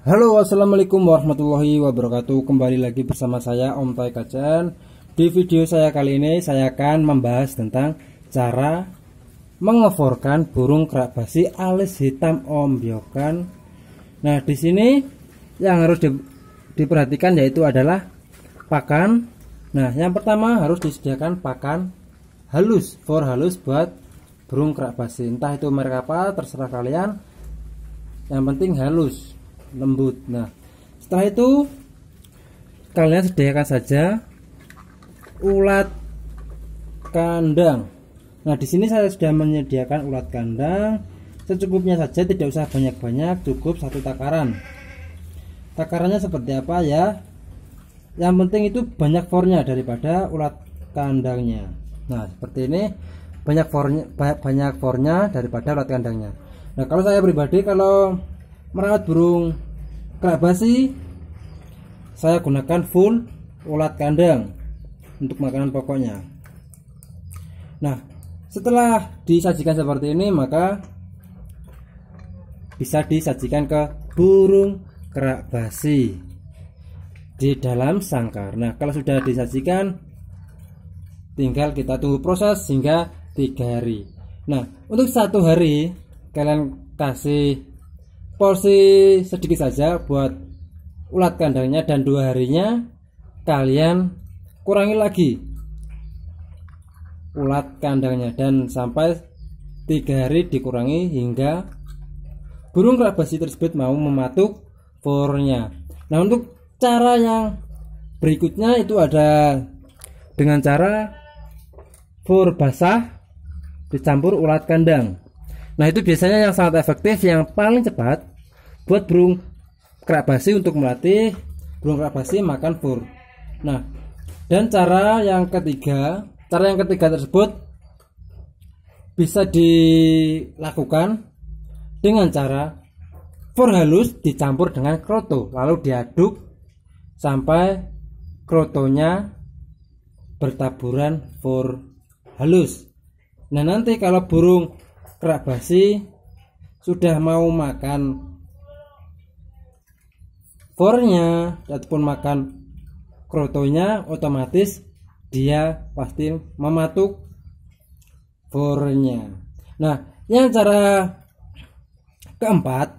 Halo assalamualaikum warahmatullahi wabarakatuh Kembali lagi bersama saya Om Tai Kacen Di video saya kali ini saya akan membahas tentang Cara mengeforkan burung kerak basi alis hitam Om Biokan. Nah di sini yang harus di, diperhatikan yaitu adalah pakan Nah yang pertama harus disediakan pakan halus for halus buat burung kerak basi Entah itu merek apa terserah kalian Yang penting halus lembut nah setelah itu kalian sediakan saja ulat kandang nah di sini saya sudah menyediakan ulat kandang secukupnya saja tidak usah banyak-banyak cukup satu takaran takarannya seperti apa ya yang penting itu banyak fornya daripada ulat kandangnya nah seperti ini banyak fornya banyak fornya daripada ulat kandangnya nah kalau saya pribadi kalau merawat burung kerabasi saya gunakan full ulat kandang untuk makanan pokoknya nah setelah disajikan seperti ini maka bisa disajikan ke burung kerak basi di dalam sangkar nah kalau sudah disajikan tinggal kita tunggu proses hingga tiga hari nah untuk satu hari kalian kasih porsi sedikit saja buat ulat kandangnya dan dua harinya kalian kurangi lagi ulat kandangnya dan sampai tiga hari dikurangi hingga burung kerabasi tersebut mau mematuk fornya nah untuk cara yang berikutnya itu ada dengan cara fur basah dicampur ulat kandang Nah itu biasanya yang sangat efektif, yang paling cepat buat burung kerapasi untuk melatih burung kerapasi makan fur. Nah dan cara yang ketiga, cara yang ketiga tersebut bisa dilakukan dengan cara fur halus dicampur dengan kroto lalu diaduk sampai krotonya bertaburan fur halus. Nah nanti kalau burung kerak basi sudah mau makan fornya ataupun makan krotonya otomatis dia pasti mematuk fornya nah yang cara keempat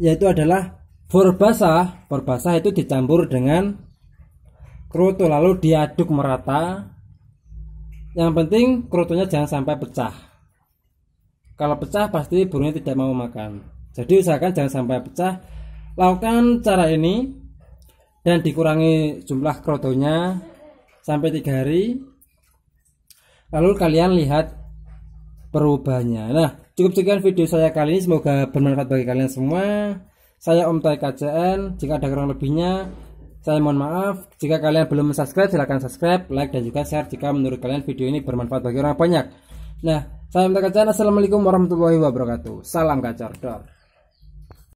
yaitu adalah for basah for basah itu dicampur dengan kroto lalu diaduk merata yang penting krotonya jangan sampai pecah kalau pecah pasti burungnya tidak mau makan. Jadi usahakan jangan sampai pecah. Lakukan cara ini dan dikurangi jumlah krodonya sampai tiga hari. Lalu kalian lihat perubahannya. Nah, cukup sekian video saya kali ini. Semoga bermanfaat bagi kalian semua. Saya Om Toy KCN. Jika ada kurang lebihnya, saya mohon maaf. Jika kalian belum subscribe, silahkan subscribe, like, dan juga share jika menurut kalian video ini bermanfaat bagi orang banyak. Nah, Salam Minta Assalamualaikum warahmatullahi wabarakatuh. Salam kacar, dor.